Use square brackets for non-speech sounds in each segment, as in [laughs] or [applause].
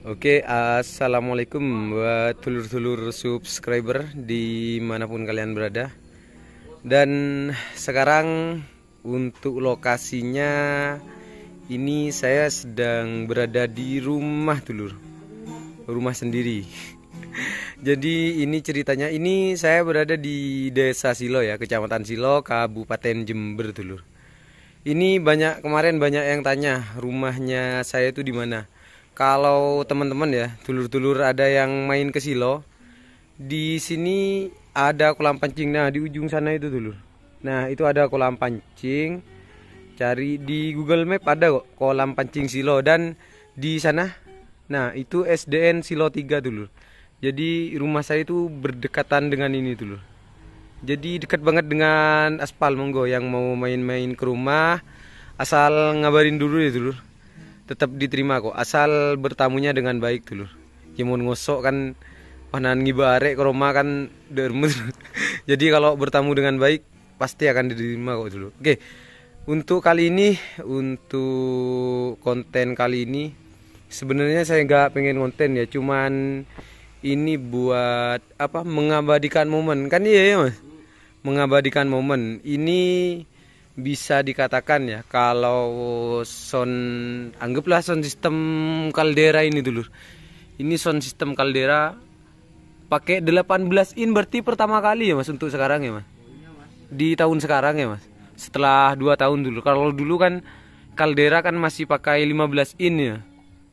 Oke, assalamualaikum buat dulur-dulur subscriber dimanapun kalian berada. Dan sekarang untuk lokasinya ini saya sedang berada di rumah dulur, rumah sendiri. [laughs] Jadi ini ceritanya ini saya berada di desa Silo ya, kecamatan Silo, Kabupaten Jember dulur. Ini banyak kemarin banyak yang tanya rumahnya saya itu di mana kalau teman-teman ya dulur-dulur ada yang main ke silo di sini ada kolam pancing nah di ujung sana itu dulu nah itu ada kolam pancing cari di Google Map ada kok kolam pancing silo dan di sana nah itu SDN silo 3 dulu jadi rumah saya itu berdekatan dengan ini dulu jadi dekat banget dengan aspal monggo yang mau main-main ke rumah asal ngabarin dulu ya dulu tetap diterima kok asal bertamunya dengan baik dulu. Jemun ngosok kan panan ngibarek ke rumah kan dermut [laughs] jadi kalau bertamu dengan baik pasti akan diterima kok dulu oke untuk kali ini untuk konten kali ini sebenarnya saya nggak pengen konten ya cuman ini buat apa mengabadikan momen kan iya ya mas mengabadikan momen ini bisa dikatakan ya kalau sound anggaplah sound system kaldera ini dulu. Ini sound system kaldera pakai 18 in berarti pertama kali ya Mas untuk sekarang ya Mas. Di tahun sekarang ya Mas. Setelah 2 tahun dulu. Kalau dulu kan kaldera kan masih pakai 15 in ya.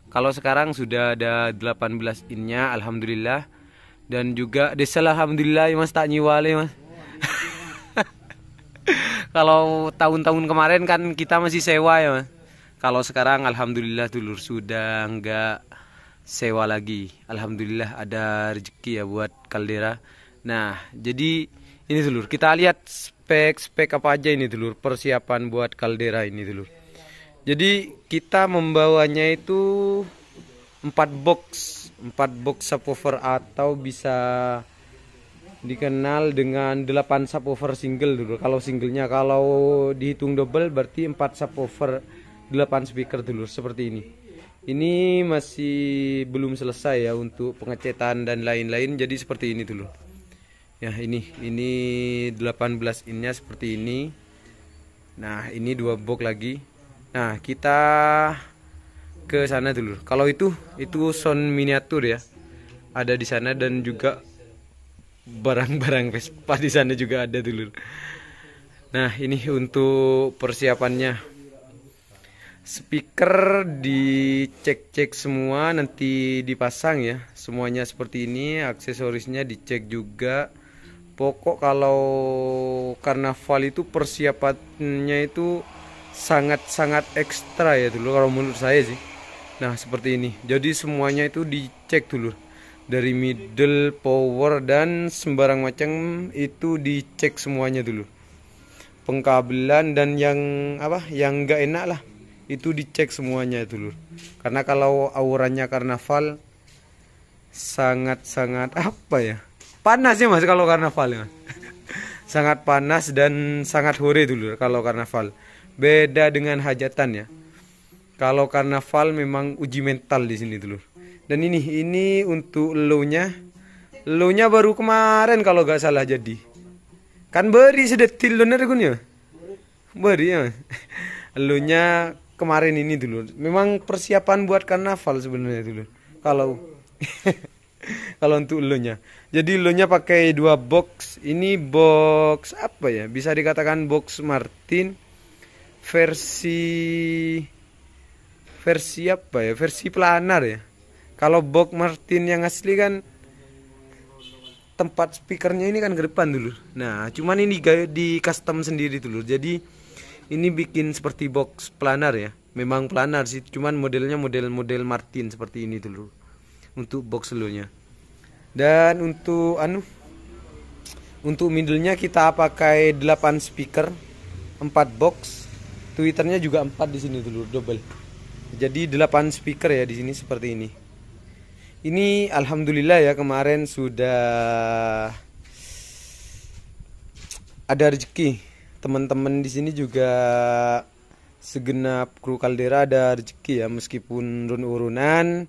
Kalau sekarang sudah ada 18 innya alhamdulillah dan juga desa alhamdulillah ya Mas tak nyiwale Mas kalau tahun-tahun kemarin kan kita masih sewa ya kalau sekarang alhamdulillah dulur sudah nggak sewa lagi alhamdulillah ada rezeki ya buat kaldera nah jadi ini dulur kita lihat spek spek apa aja ini dulur persiapan buat kaldera ini dulur jadi kita membawanya itu 4 box 4 box subwoofer atau bisa dikenal dengan 8 subwoofer single dulu kalau singlenya kalau dihitung double berarti 4 subwoofer 8 speaker dulu seperti ini ini masih belum selesai ya untuk pengecetan dan lain-lain jadi seperti ini dulu ya ini ini 18 innya seperti ini nah ini dua box lagi nah kita ke sana dulu kalau itu itu sound miniatur ya ada di sana dan juga barang-barang Vespa di sana juga ada dulu. Nah, ini untuk persiapannya. Speaker dicek-cek semua nanti dipasang ya. Semuanya seperti ini, aksesorisnya dicek juga. Pokok kalau karnaval itu persiapannya itu sangat-sangat ekstra ya dulu kalau menurut saya sih. Nah, seperti ini. Jadi semuanya itu dicek dulu dari middle power dan sembarang macam itu dicek semuanya dulu pengkabelan dan yang apa yang enggak enak lah itu dicek semuanya dulu karena kalau auranya karnaval sangat-sangat apa ya panas ya mas kalau karnaval ya [laughs] sangat panas dan sangat hore dulu kalau karnaval beda dengan hajatan ya kalau karnaval memang uji mental di sini dulu dan ini ini untuk lo nya lo nya baru kemarin kalau gak salah jadi kan beri sedetil lo gun ya beri ya lo [laughs] nya kemarin ini dulu memang persiapan buat karnaval sebenarnya dulu kalau [laughs] kalau untuk lo nya jadi lo nya pakai dua box ini box apa ya bisa dikatakan box Martin versi versi apa ya versi planar ya kalau box Martin yang asli kan tempat speakernya ini kan ke depan dulu nah cuman ini di custom sendiri dulu jadi ini bikin seperti box planar ya memang planar sih cuman modelnya model-model Martin seperti ini dulu untuk box seluruhnya dan untuk anu untuk middlenya kita pakai 8 speaker 4 box twitternya juga 4 di sini dulu double jadi 8 speaker ya di sini seperti ini ini alhamdulillah ya kemarin sudah ada rezeki. Teman-teman di sini juga segenap kru kaldera ada rezeki ya meskipun run urunan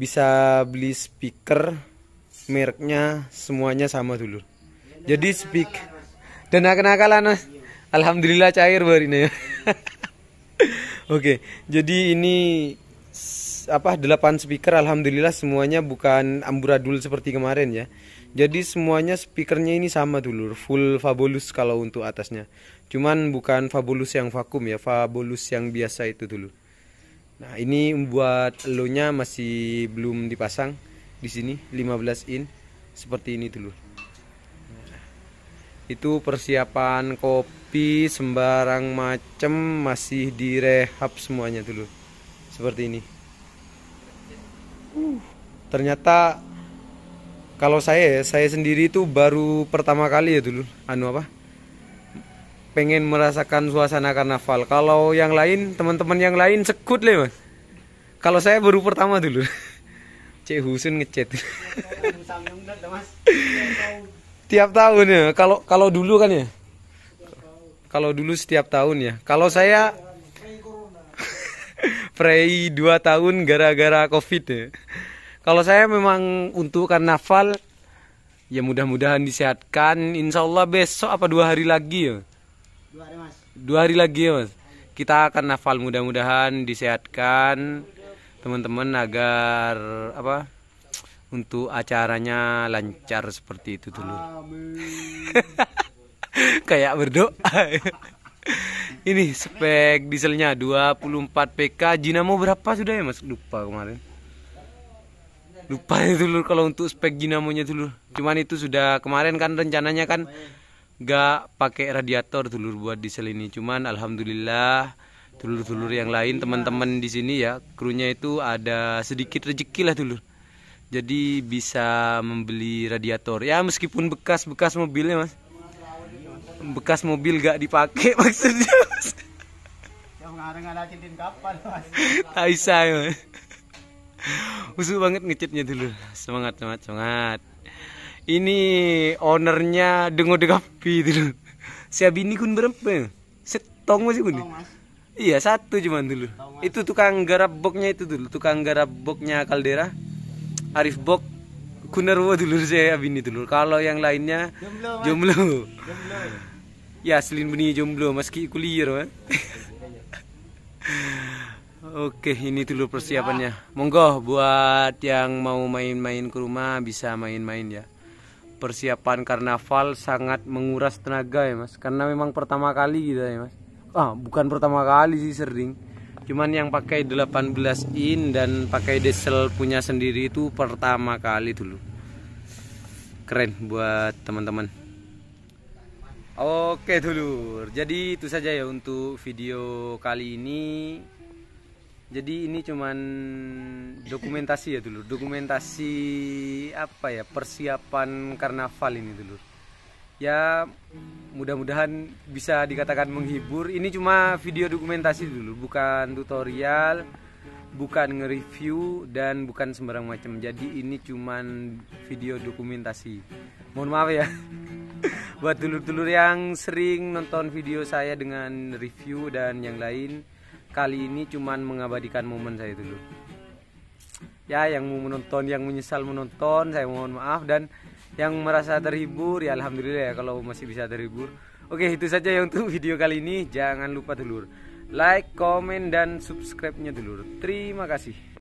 bisa beli speaker mereknya semuanya sama dulu. Jadi speak dan akal-akalan alhamdulillah cair baru ini ya. [laughs] Oke, jadi ini apa 8 speaker alhamdulillah semuanya bukan amburadul seperti kemarin ya. Jadi semuanya speakernya ini sama dulur, full Fabulous kalau untuk atasnya. Cuman bukan Fabulous yang vakum ya, Fabulous yang biasa itu dulu. Nah, ini buat elonya masih belum dipasang di sini 15 in seperti ini dulu. Nah, itu persiapan kopi sembarang macem masih direhab semuanya dulu seperti ini ternyata kalau saya saya sendiri itu baru pertama kali ya dulu anu apa pengen merasakan suasana karnaval kalau yang lain teman-teman yang lain sekut lah mas kalau saya baru pertama dulu [laughs] cek husun ngecet tiap tahun ya kalau kalau dulu kan ya kalau dulu setiap tahun ya kalau saya Frey 2 tahun gara-gara covid ya. Kalau saya memang untuk karnaval ya mudah-mudahan disehatkan. Insya Allah besok apa dua hari lagi ya? Dua hari mas. Dua hari lagi ya mas. Kita akan nafal mudah-mudahan disehatkan teman-teman agar apa untuk acaranya lancar seperti itu dulu. [laughs] Kayak berdoa ini spek dieselnya 24 PK dinamo berapa sudah ya Mas lupa kemarin lupa itu ya, lur kalau untuk spek dinamonya dulu. cuman itu sudah kemarin kan rencananya kan gak pakai radiator dulur buat diesel ini cuman alhamdulillah dulur-dulur yang lain teman-teman di sini ya krunya itu ada sedikit rezeki lah dulur jadi bisa membeli radiator ya meskipun bekas-bekas mobilnya mas bekas mobil gak dipakai [laughs] maksudnya yang ngareng kapan Taisa banget ngecitnya dulu semangat semangat semangat ini ownernya dengo degapi dulu saya bini kun berapa setong masih kun iya satu cuman dulu itu tukang garap boknya itu dulu tukang garap boknya kaldera Arif Bok Kunarwo dulu saya Abini dulu. Kalau yang lainnya jomblo. Ya selin benih jomblo meski kuliah kan. Oke, ini dulu persiapannya. Ya. Monggo buat yang mau main-main ke rumah bisa main-main ya. Persiapan karnaval sangat menguras tenaga ya, Mas. Karena memang pertama kali gitu ya, Mas. Ah, bukan pertama kali sih sering. Cuman yang pakai 18 in dan pakai diesel punya sendiri itu pertama kali dulu. Keren buat teman-teman. Oke dulur, jadi itu saja ya untuk video kali ini. Jadi ini cuman dokumentasi ya dulur, dokumentasi apa ya persiapan karnaval ini dulur. Ya mudah-mudahan bisa dikatakan menghibur. Ini cuma video dokumentasi dulu, bukan tutorial, bukan nge-review dan bukan sembarang macam. Jadi ini cuman video dokumentasi. Mohon maaf ya. [laughs] buat dulur-dulur yang sering nonton video saya dengan review dan yang lain kali ini cuman mengabadikan momen saya dulu ya yang mau menonton yang menyesal menonton saya mohon maaf dan yang merasa terhibur ya alhamdulillah ya kalau masih bisa terhibur oke itu saja yang untuk video kali ini jangan lupa dulur like, komen, dan subscribe-nya dulur. Terima kasih.